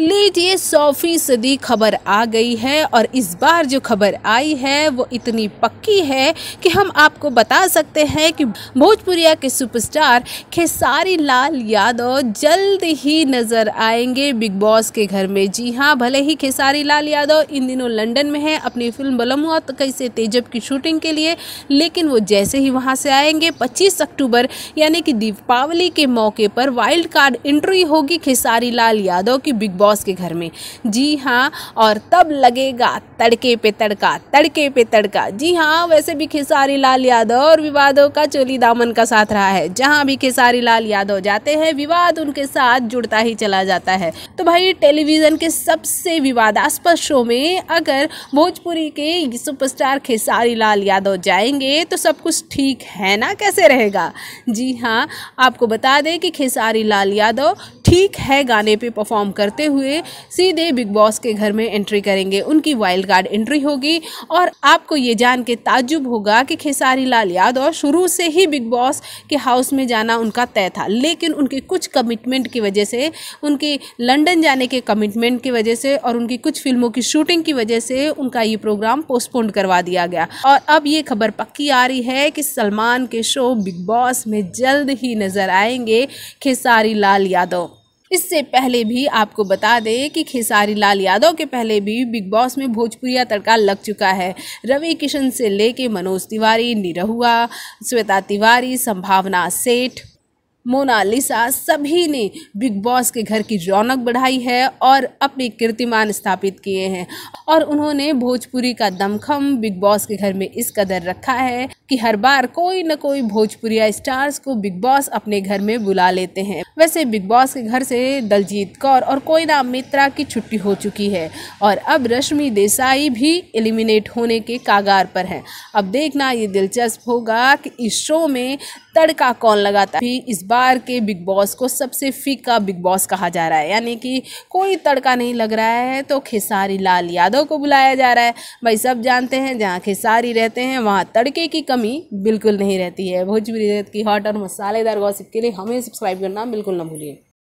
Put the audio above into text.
लीजिए सौवीं सदी खबर आ गई है और इस बार जो खबर आई है वो इतनी पक्की है कि हम आपको बता सकते हैं कि भोजपुरिया के सुपरस्टार खेसारी लाल यादव जल्द ही नज़र आएंगे बिग बॉस के घर में जी हाँ भले ही खेसारी लाल यादव इन दिनों लंदन में हैं अपनी फिल्म बलमुआ तो कैसे तेजब की शूटिंग के लिए लेकिन वो जैसे ही वहाँ से आएंगे पच्चीस अक्टूबर यानी कि दीपावली के मौके पर वाइल्ड कार्ड एंट्री होगी खेसारी लाल यादव की बिग बॉस बॉस के घर में जी हाँ और तब लगेगा तड़के पे तड़का तड़के पे तड़का जी हाँ वैसे भी खेसारी लाल यादव और विवादों का चोली दामन का साथ रहा है जहाँ भी खेसारी लाल यादव जाते हैं विवाद उनके साथ जुड़ता ही चला जाता है तो भाई टेलीविज़न के सबसे विवादास्पद शो में अगर भोजपुरी के सुपरस्टार खेसारी लाल यादव जाएंगे तो सब कुछ ठीक है ना कैसे रहेगा जी हाँ आपको बता दें कि खेसारी लाल यादव ठीक है गाने पे परफॉर्म करते हुए सीधे बिग बॉस के घर में एंट्री करेंगे उनकी वाइल्ड कार्ड एंट्री होगी और आपको ये जान के ताजुब होगा कि खेसारी लाल यादव शुरू से ही बिग बॉस के हाउस में जाना उनका तय था लेकिन उनके कुछ कमिटमेंट की वजह से उनके लंदन जाने के कमिटमेंट की वजह से और उनकी कुछ फिल्मों की शूटिंग की वजह से उनका ये प्रोग्राम पोस्टपोन करवा दिया गया और अब ये खबर पक्की आ रही है कि सलमान के शो बिग बॉस में जल्द ही नजर आएंगे खेसारी लाल यादव इससे पहले भी आपको बता दें कि खेसारी लाल यादव के पहले भी बिग बॉस में भोजपुरिया तड़का लग चुका है रवि किशन से लेके मनोज तिवारी निरहुआ श्वेता तिवारी संभावना सेठ मोनालिसा सभी ने बिग बॉस के घर की रौनक बढ़ाई है और अपने कीर्तिमान स्थापित किए हैं और उन्होंने भोजपुरी का दमखम बिग बॉस के घर में इस कदर रखा है कि हर बार कोई न कोई भोजपुरिया स्टार्स को बिग बॉस अपने घर में बुला लेते हैं वैसे बिग बॉस के घर से दलजीत कौर और कोयना मित्रा की छुट्टी हो चुकी है और अब रश्मि देसाई भी एलिमिनेट होने के कागार पर है अब देखना ये दिलचस्प होगा कि इस शो में तड़का कौन लगाता है इस बार के बिग बॉस को सबसे फीका बिग बॉस कहा जा रहा है यानी कि कोई तड़का नहीं लग रहा है तो खेसारी लाल यादव को बुलाया जा रहा है भाई सब जानते हैं जहाँ खेसारी रहते हैं वहाँ तड़के की कमी बिल्कुल नहीं रहती है भोजपुरी रेत की हॉट और मसालेदार गॉसिप के लिए हमें सब्सक्राइब करना बिल्कुल ना भूलिए